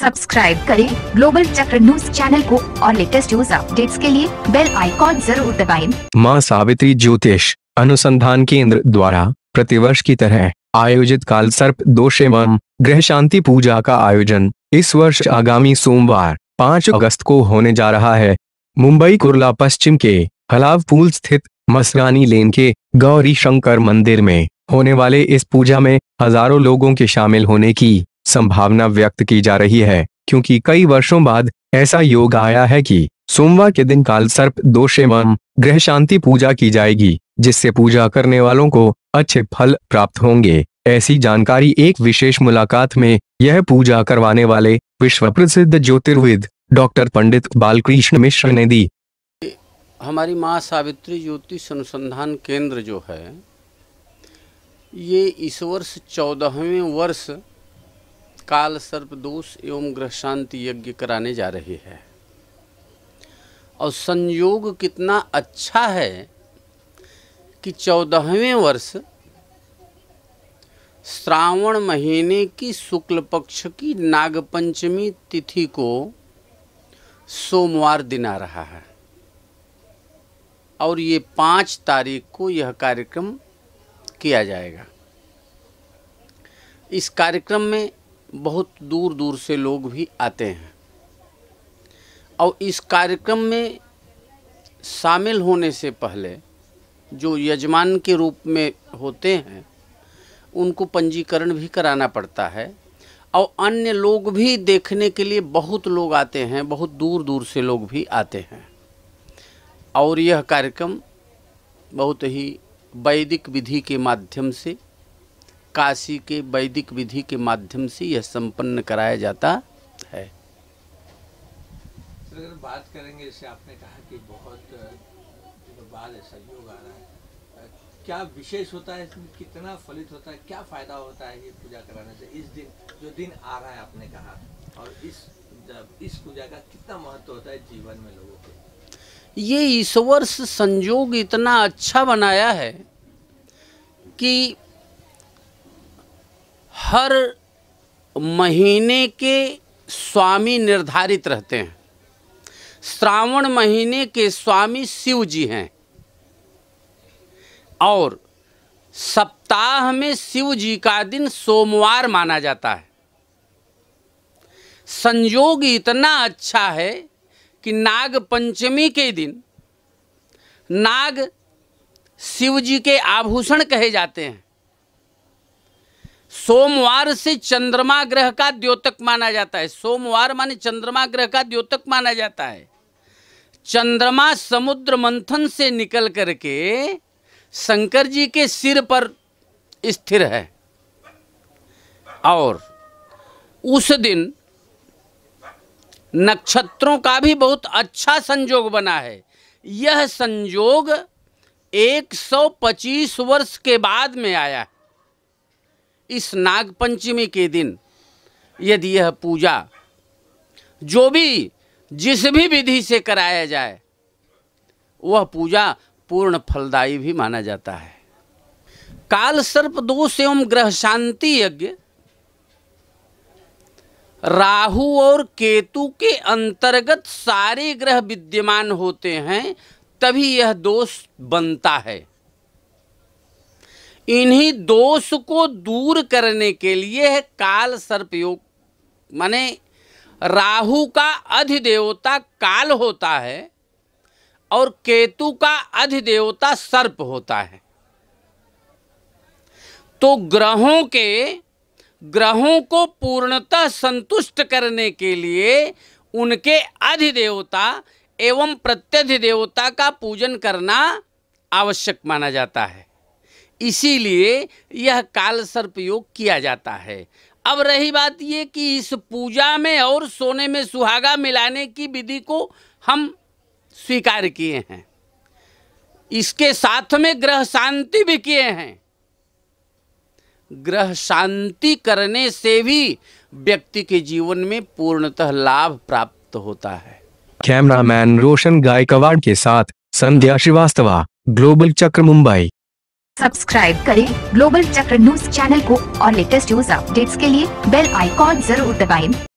Subscribe करें global Chakra news channel को और लेटेस्ट न्यूज अपडेट्स के लिए बेल आइकॉन जरूर दबाएं। मां सावित्री ज्योतिष अनुसंधान केंद्र द्वारा प्रतिवर्ष की तरह आयोजित काल सर्प दोष एवं ग्रह शांति पूजा का आयोजन इस वर्ष आगामी सोमवार 5 अगस्त को होने जा रहा है मुंबई कुरला पश्चिम के हलाव पुल स्थित मसरानी लेन के गौरी शंकर मंदिर में होने वाले इस पूजा में हजारों लोगों के शामिल होने की संभावना व्यक्त की जा रही है क्योंकि कई वर्षों बाद ऐसा योग आया है कि सोमवार के दिन काल सर्प दोष एवं ग्रह शांति पूजा की जाएगी जिससे पूजा करने वालों को अच्छे फल प्राप्त होंगे ऐसी जानकारी एक विशेष मुलाकात में यह पूजा करवाने वाले विश्व प्रसिद्ध ज्योतिर्विद डॉक्टर पंडित बालकृष्ण मिश्र ने दी हमारी माँ सावित्री ज्योतिष अनुसंधान केंद्र जो है ये इस वर्ष चौदहवें वर्ष काल सर्प दोष एवं ग्रह शांति यज्ञ कराने जा रही है और संयोग कितना अच्छा है कि चौदहवें वर्ष श्रावण महीने की शुक्ल पक्ष की नागपंचमी तिथि को सोमवार दिन आ रहा है और ये पाँच तारीख को यह कार्यक्रम किया जाएगा इस कार्यक्रम में बहुत दूर दूर से लोग भी आते हैं और इस कार्यक्रम में शामिल होने से पहले जो यजमान के रूप में होते हैं उनको पंजीकरण भी कराना पड़ता है और अन्य लोग भी देखने के लिए बहुत लोग आते हैं बहुत दूर दूर से लोग भी आते हैं और यह कार्यक्रम बहुत ही वैदिक विधि के माध्यम से काशी के वैदिक विधि के माध्यम से यह संपन्न कराया जाता है सर अगर बात करेंगे जैसे आपने कहा कि बहुत तो बाल ऐसा योग आ रहा है क्या विशेष होता है इसमें कितना फलित होता है क्या फायदा होता है ये पूजा कराने से इस दिन जो दिन आ रहा है आपने कहा और इस जब इस पूजा का कितना महत्व होता है जीवन में लोगों के ये इस वर्ष संजोग इतना अच्छा बनाया है कि हर महीने के स्वामी निर्धारित रहते हैं श्रावण महीने के स्वामी शिव जी हैं और सप्ताह में शिव जी का दिन सोमवार माना जाता है संयोग इतना अच्छा है कि नाग पंचमी के दिन नाग शिव जी के आभूषण कहे जाते हैं सोमवार से चंद्रमा ग्रह का द्योतक माना जाता है सोमवार माने चंद्रमा ग्रह का द्योतक माना जाता है चंद्रमा समुद्र मंथन से निकल करके शंकर जी के सिर पर स्थिर है और उस दिन नक्षत्रों का भी बहुत अच्छा संजोग बना है यह संयोग 125 वर्ष के बाद में आया है इस नागपंचमी के दिन यदि यह पूजा जो भी जिस भी विधि से कराया जाए वह पूजा पूर्ण फलदायी भी माना जाता है काल सर्प दोष एवं ग्रह शांति यज्ञ राहु और केतु के अंतर्गत सारे ग्रह विद्यमान होते हैं तभी यह दोष बनता है इन्हीं दोष को दूर करने के लिए है काल सर्पयोग माने राहु का अधिदेवता काल होता है और केतु का अधिदेवता सर्प होता है तो ग्रहों के ग्रहों को पूर्णतः संतुष्ट करने के लिए उनके अधिदेवता एवं प्रत्यधिदेवता का पूजन करना आवश्यक माना जाता है इसीलिए यह काल सर्प योग किया जाता है अब रही बात ये कि इस पूजा में और सोने में सुहागा मिलाने की विधि को हम स्वीकार किए हैं इसके साथ में ग्रह शांति भी किए हैं ग्रह शांति करने से भी व्यक्ति के जीवन में पूर्णतः लाभ प्राप्त होता है कैमरामैन रोशन गायकवाड़ के साथ संध्या श्रीवास्तवा ग्लोबल चक्र मुंबई सब्सक्राइब करें ग्लोबल चक्र न्यूज चैनल को और लेटेस्ट न्यूज अपडेट्स के लिए बेल आइकॉन जरूर दबाएं।